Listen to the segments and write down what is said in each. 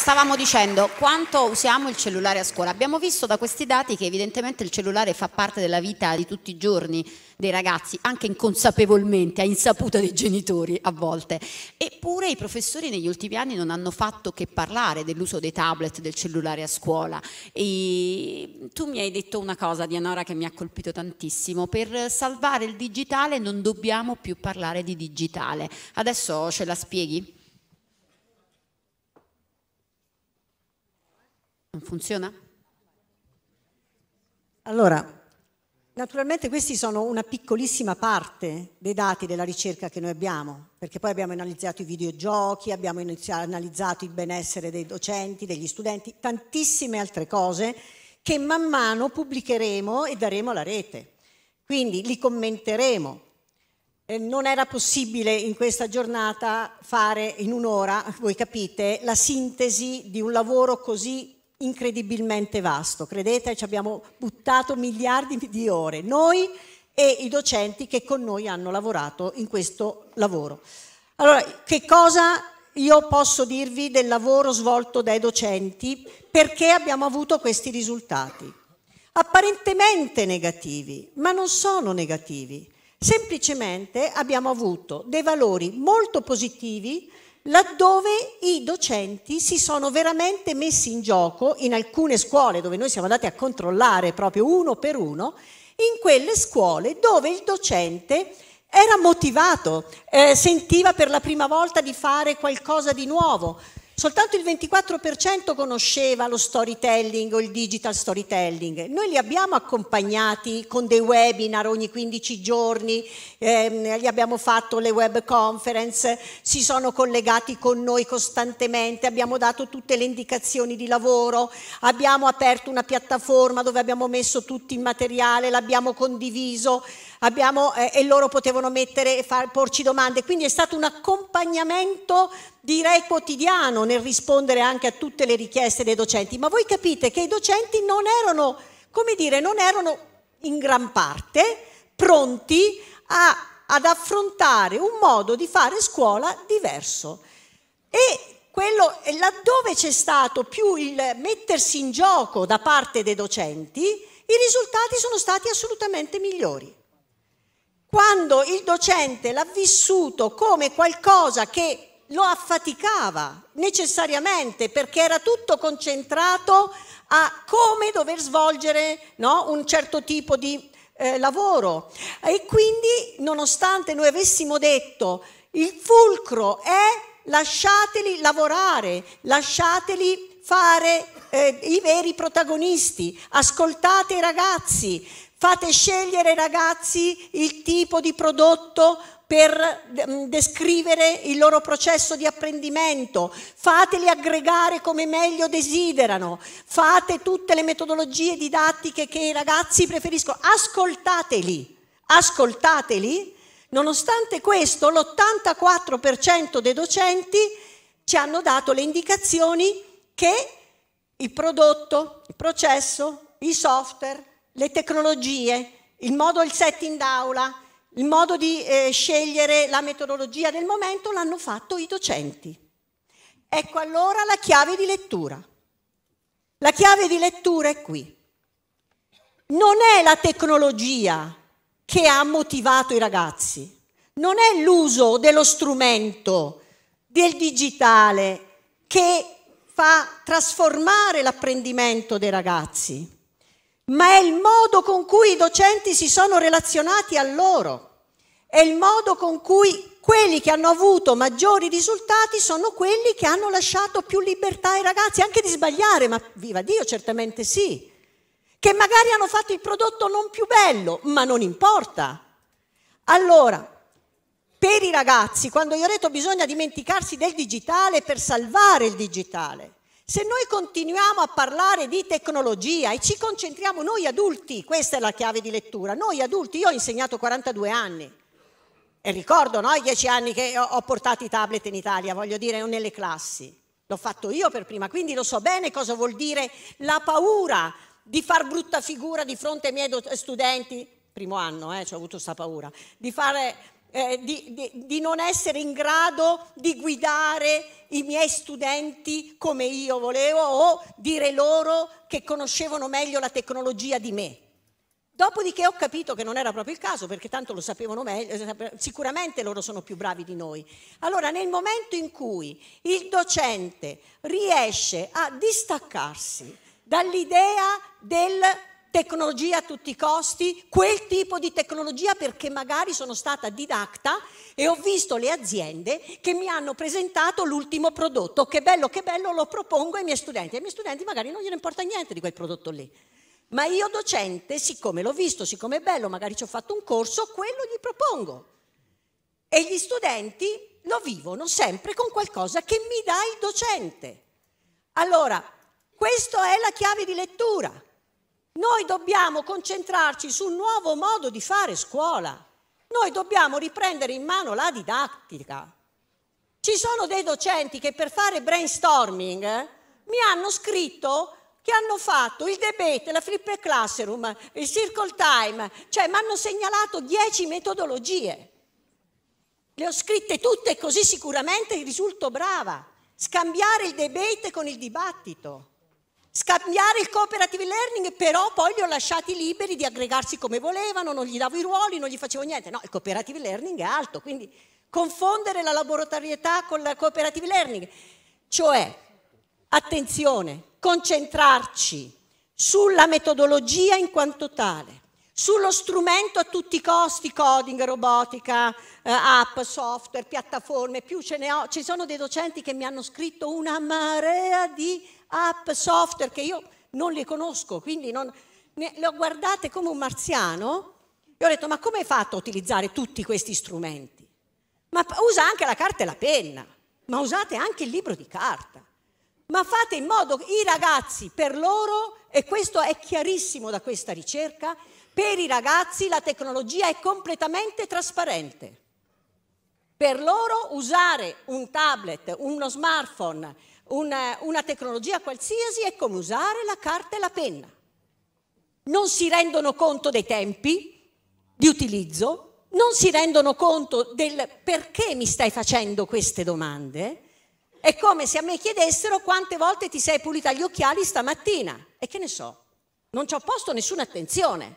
stavamo dicendo quanto usiamo il cellulare a scuola. Abbiamo visto da questi dati che evidentemente il cellulare fa parte della vita di tutti i giorni dei ragazzi, anche inconsapevolmente, a insaputa dei genitori a volte. Eppure i professori negli ultimi anni non hanno fatto che parlare dell'uso dei tablet, del cellulare a scuola. E tu mi hai detto una cosa, Dianora, che mi ha colpito tantissimo. Per salvare il digitale non dobbiamo più parlare di digitale. Adesso ce la spieghi? Non funziona? Allora, naturalmente questi sono una piccolissima parte dei dati della ricerca che noi abbiamo, perché poi abbiamo analizzato i videogiochi, abbiamo analizzato il benessere dei docenti, degli studenti, tantissime altre cose che man mano pubblicheremo e daremo alla rete. Quindi li commenteremo. Eh, non era possibile in questa giornata fare in un'ora, voi capite, la sintesi di un lavoro così incredibilmente vasto, credete, ci abbiamo buttato miliardi di ore, noi e i docenti che con noi hanno lavorato in questo lavoro. Allora, che cosa io posso dirvi del lavoro svolto dai docenti? Perché abbiamo avuto questi risultati? Apparentemente negativi, ma non sono negativi. Semplicemente abbiamo avuto dei valori molto positivi laddove i docenti si sono veramente messi in gioco in alcune scuole dove noi siamo andati a controllare proprio uno per uno, in quelle scuole dove il docente era motivato, eh, sentiva per la prima volta di fare qualcosa di nuovo, Soltanto il 24% conosceva lo storytelling o il digital storytelling. Noi li abbiamo accompagnati con dei webinar ogni 15 giorni, ehm, gli abbiamo fatto le web conference, si sono collegati con noi costantemente, abbiamo dato tutte le indicazioni di lavoro, abbiamo aperto una piattaforma dove abbiamo messo tutto il materiale, l'abbiamo condiviso abbiamo, eh, e loro potevano mettere far, porci domande. Quindi è stato un accompagnamento direi quotidiano nel rispondere anche a tutte le richieste dei docenti. Ma voi capite che i docenti non erano, come dire, non erano in gran parte pronti a ad affrontare un modo di fare scuola diverso. E quello, laddove c'è stato più il mettersi in gioco da parte dei docenti, i risultati sono stati assolutamente migliori quando il docente l'ha vissuto come qualcosa che lo affaticava necessariamente perché era tutto concentrato a come dover svolgere no, un certo tipo di eh, lavoro. E quindi, nonostante noi avessimo detto il fulcro è lasciateli lavorare, lasciateli fare eh, i veri protagonisti, ascoltate i ragazzi, Fate scegliere ai ragazzi il tipo di prodotto per mm, descrivere il loro processo di apprendimento, fateli aggregare come meglio desiderano, fate tutte le metodologie didattiche che i ragazzi preferiscono, ascoltateli, ascoltateli. Nonostante questo l'84% dei docenti ci hanno dato le indicazioni che il prodotto, il processo, i software, le tecnologie, il modo, il setting d'aula, il modo di eh, scegliere la metodologia del momento l'hanno fatto i docenti. Ecco allora la chiave di lettura. La chiave di lettura è qui. Non è la tecnologia che ha motivato i ragazzi, non è l'uso dello strumento, del digitale, che fa trasformare l'apprendimento dei ragazzi ma è il modo con cui i docenti si sono relazionati a loro, è il modo con cui quelli che hanno avuto maggiori risultati sono quelli che hanno lasciato più libertà ai ragazzi, anche di sbagliare, ma viva Dio, certamente sì, che magari hanno fatto il prodotto non più bello, ma non importa. Allora, per i ragazzi, quando io ho detto bisogna dimenticarsi del digitale per salvare il digitale, se noi continuiamo a parlare di tecnologia e ci concentriamo noi adulti, questa è la chiave di lettura, noi adulti, io ho insegnato 42 anni e ricordo no, i 10 anni che ho portato i tablet in Italia, voglio dire, nelle classi, l'ho fatto io per prima, quindi lo so bene cosa vuol dire la paura di far brutta figura di fronte ai miei studenti, primo anno, eh, ho avuto questa paura, di fare eh, di, di, di, non essere in grado di guidare i miei studenti come io volevo o dire loro che conoscevano meglio la tecnologia di me. Dopodiché ho capito che non era proprio il caso perché tanto lo sapevano meglio, eh, sicuramente loro sono più bravi di noi. Allora nel momento in cui il docente riesce a distaccarsi dall'idea del tecnologia a tutti i costi, quel tipo di tecnologia perché magari sono stata didacta e ho visto le aziende che mi hanno presentato l'ultimo prodotto, che bello, che bello, lo propongo ai miei studenti. Ai miei studenti magari non gliene importa niente di quel prodotto lì. Ma io docente, siccome l'ho visto, siccome è bello, magari ci ho fatto un corso, quello gli propongo. E gli studenti lo vivono sempre con qualcosa che mi dà il docente. Allora, questa è la chiave di lettura. Noi dobbiamo concentrarci sul nuovo modo di fare scuola. Noi dobbiamo riprendere in mano la didattica. Ci sono dei docenti che per fare brainstorming eh, mi hanno scritto che hanno fatto il debate, la flipper classroom, il circle time, cioè mi hanno segnalato dieci metodologie. Le ho scritte tutte così sicuramente risulto brava. Scambiare il debate con il dibattito scambiare il cooperative learning, però poi li ho lasciati liberi di aggregarsi come volevano, non gli davo i ruoli, non gli facevo niente. No, il cooperative learning è alto, quindi confondere la laboratorietà con il cooperative learning. Cioè, attenzione, concentrarci sulla metodologia in quanto tale, sullo strumento a tutti i costi, coding, robotica, eh, app, software, piattaforme, più ce ne ho. Ci sono dei docenti che mi hanno scritto una marea di app, software che io non le conosco, quindi non, ne, le ho guardate come un marziano e ho detto ma come hai fatto a utilizzare tutti questi strumenti? Ma usa anche la carta e la penna, ma usate anche il libro di carta. Ma fate in modo che i ragazzi, per loro, e questo è chiarissimo da questa ricerca, per i ragazzi la tecnologia è completamente trasparente. Per loro usare un tablet, uno smartphone, una, una tecnologia qualsiasi è come usare la carta e la penna. Non si rendono conto dei tempi di utilizzo, non si rendono conto del perché mi stai facendo queste domande. È come se a me chiedessero quante volte ti sei pulita gli occhiali stamattina. E che ne so, non ci ho posto nessuna attenzione.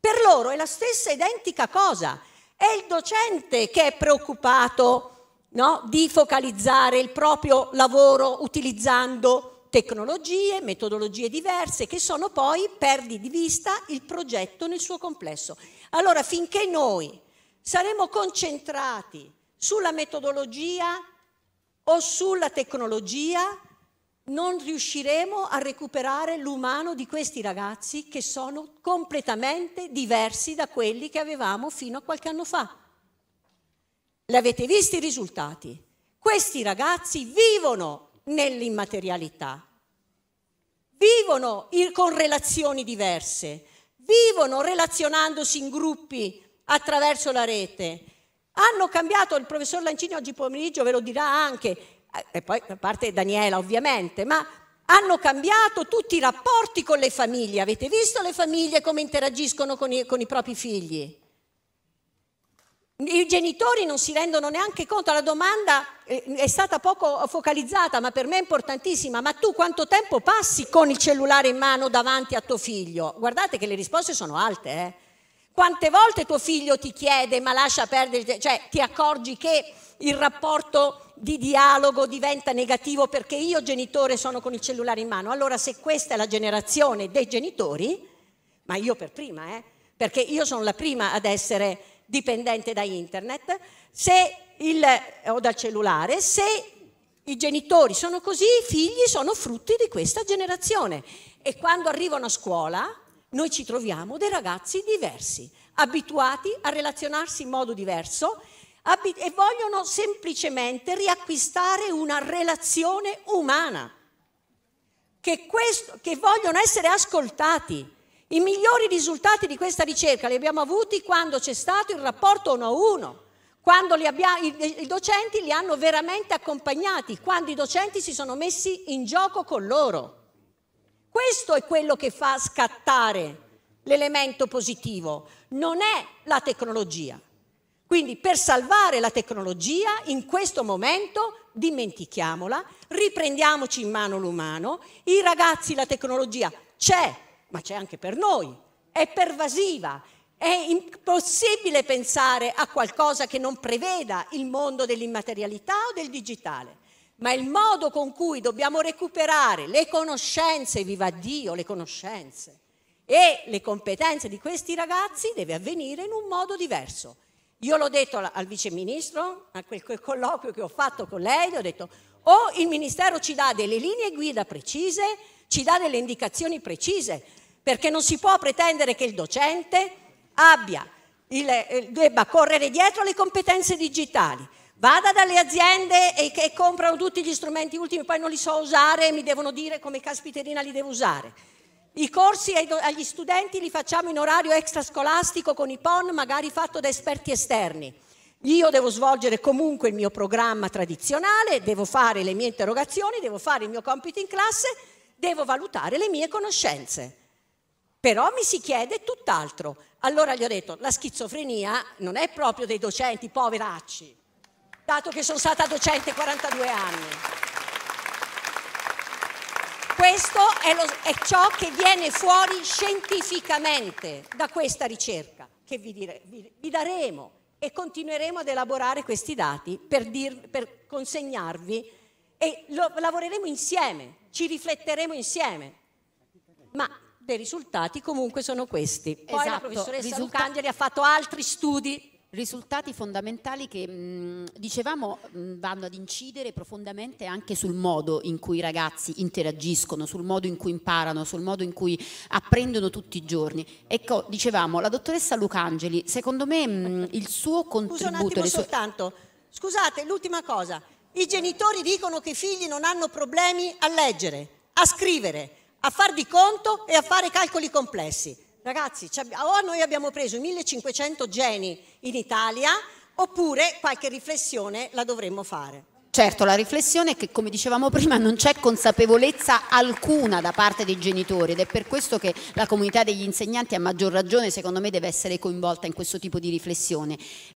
Per loro è la stessa identica cosa. È il docente che è preoccupato no? di focalizzare il proprio lavoro utilizzando tecnologie, metodologie diverse che sono poi, perdi di vista, il progetto nel suo complesso. Allora, finché noi saremo concentrati sulla metodologia o sulla tecnologia, non riusciremo a recuperare l'umano di questi ragazzi che sono completamente diversi da quelli che avevamo fino a qualche anno fa. L'avete visto i risultati? Questi ragazzi vivono nell'immaterialità, vivono con relazioni diverse, vivono relazionandosi in gruppi attraverso la rete. Hanno cambiato, il professor Lancini oggi pomeriggio ve lo dirà anche, eh, e poi a parte Daniela ovviamente, ma hanno cambiato tutti i rapporti con le famiglie. Avete visto le famiglie come interagiscono con i, con i propri figli? I genitori non si rendono neanche conto, la domanda eh, è stata poco focalizzata, ma per me è importantissima, ma tu quanto tempo passi con il cellulare in mano davanti a tuo figlio? Guardate che le risposte sono alte, eh? Quante volte tuo figlio ti chiede ma lascia perdere, cioè ti accorgi che il rapporto di dialogo diventa negativo perché io genitore sono con il cellulare in mano. Allora se questa è la generazione dei genitori, ma io per prima, eh, perché io sono la prima ad essere dipendente da internet il, o dal cellulare, se i genitori sono così, i figli sono frutti di questa generazione e quando arrivano a scuola noi ci troviamo dei ragazzi diversi, abituati a relazionarsi in modo diverso e vogliono semplicemente riacquistare una relazione umana, che, questo, che vogliono essere ascoltati. I migliori risultati di questa ricerca li abbiamo avuti quando c'è stato il rapporto 1 a 1, quando abbiamo, i, i docenti li hanno veramente accompagnati, quando i docenti si sono messi in gioco con loro. Questo è quello che fa scattare l'elemento positivo, non è la tecnologia. Quindi per salvare la tecnologia in questo momento dimentichiamola, riprendiamoci in mano l'umano, i ragazzi la tecnologia c'è, ma c'è anche per noi, è pervasiva, è impossibile pensare a qualcosa che non preveda il mondo dell'immaterialità o del digitale, ma il modo con cui dobbiamo recuperare le conoscenze, viva Dio, le conoscenze e le competenze di questi ragazzi deve avvenire in un modo diverso. Io l'ho detto al vice ministro, a quel colloquio che ho fatto con lei, ho detto o il Ministero ci dà delle linee guida precise, ci dà delle indicazioni precise, perché non si può pretendere che il docente abbia, il, eh, debba correre dietro alle competenze digitali. Vada dalle aziende e che comprano tutti gli strumenti ultimi, poi non li so usare e mi devono dire come caspiterina li devo usare. I corsi agli studenti li facciamo in orario extrascolastico con i PON, magari fatto da esperti esterni. Io devo svolgere comunque il mio programma tradizionale, devo fare le mie interrogazioni, devo fare il mio compito in classe, devo valutare le mie conoscenze. Però mi si chiede tutt'altro. Allora gli ho detto, la schizofrenia non è proprio dei docenti poveracci, dato che sono stata docente 42 anni. Questo è, lo, è ciò che viene fuori scientificamente da questa ricerca che vi, dire, vi, vi daremo e continueremo ad elaborare questi dati per, dir, per consegnarvi e lo, lavoreremo insieme, ci rifletteremo insieme. Ma dei risultati comunque sono questi. Poi esatto, la professoressa risulta- Lucandieri ha fatto altri studi risultati fondamentali che mh, mm, dicevamo mh, mm, vanno ad incidere profondamente anche sul modo in cui i ragazzi interagiscono, sul modo in cui imparano, sul modo in cui apprendono tutti i giorni. Ecco, dicevamo, la dottoressa Lucangeli, secondo me mh, mm, il suo contributo... Scusa un attimo sue... soltanto, scusate, l'ultima cosa, i genitori dicono che i figli non hanno problemi a leggere, a scrivere, a far di conto e a fare calcoli complessi. Ragazzi, o noi abbiamo preso 1500 geni in Italia oppure qualche riflessione la dovremmo fare. Certo, la riflessione è che, come dicevamo prima, non c'è consapevolezza alcuna da parte dei genitori ed è per questo che la comunità degli insegnanti a maggior ragione, secondo me, deve essere coinvolta in questo tipo di riflessione.